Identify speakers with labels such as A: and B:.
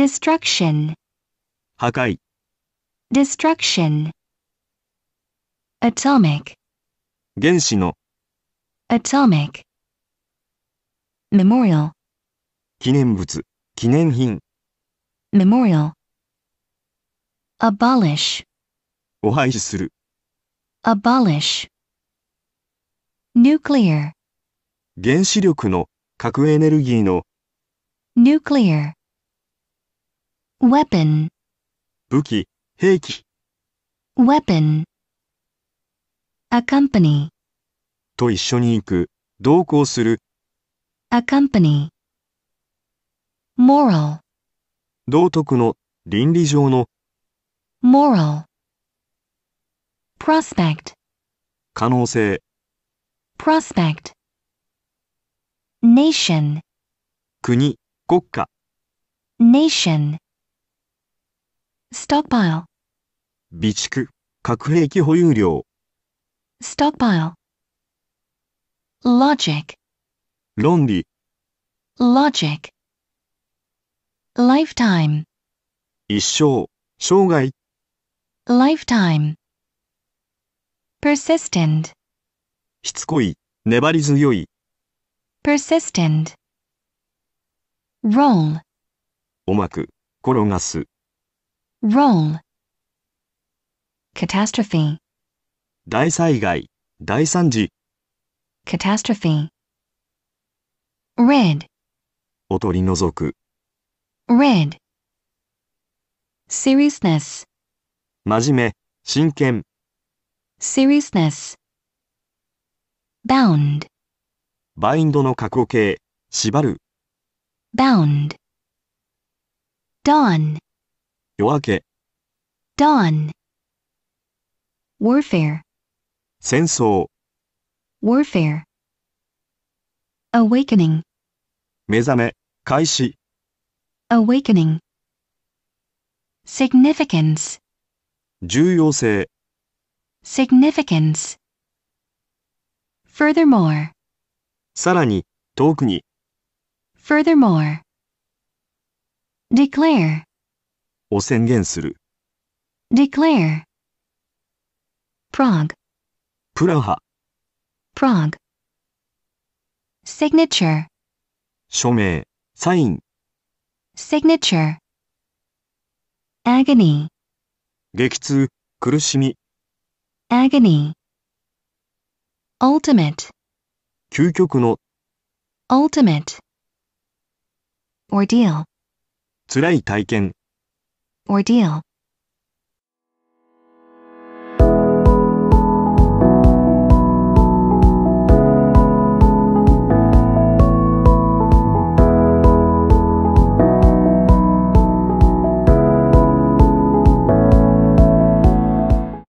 A: destruction 破壊 destruction atomic 原子の atomic memorial
B: 記念物記念品
A: memorial abolish
B: お廃止する
A: abolish nuclear
B: 原子力の核エネルギーの
A: nuclear weapon 武器、兵器 weapon accompany
B: と一緒に行く、同行する
A: accompany moral
B: 道徳の、倫理上の
A: moral prospect
B: 可能性
A: prospect nation
B: 国、国家
A: nation stockpile
B: 備蓄、核兵器保有量
A: stockpile logic 論理 logic lifetime
B: 一生、生涯
A: lifetime persistent
B: しつこい、粘り強い
A: persistent roll
B: 重く、転がす
A: roll catastrophe
B: 大災害大惨事
A: catastrophe red
B: を取り除く
A: red seriousness
B: 真面目真剣
A: seriousness bound
B: バインドの過去形縛る
A: bound dawn 夜明け dawn warfare
B: 戦争
A: warfare awakening
B: 目覚め開始
A: awakening significance
B: 重要性
A: significance furthermore
B: さらに遠くに
A: furthermore declare
B: を宣言する。
A: declare, Prague, プラハ、Prague, signature, 署名、サイン、signature, agony,
B: 激痛、苦しみ、
A: agony, ultimate,
B: 究極の
A: ultimate, ordeal,
B: 辛い体験、
A: ordeal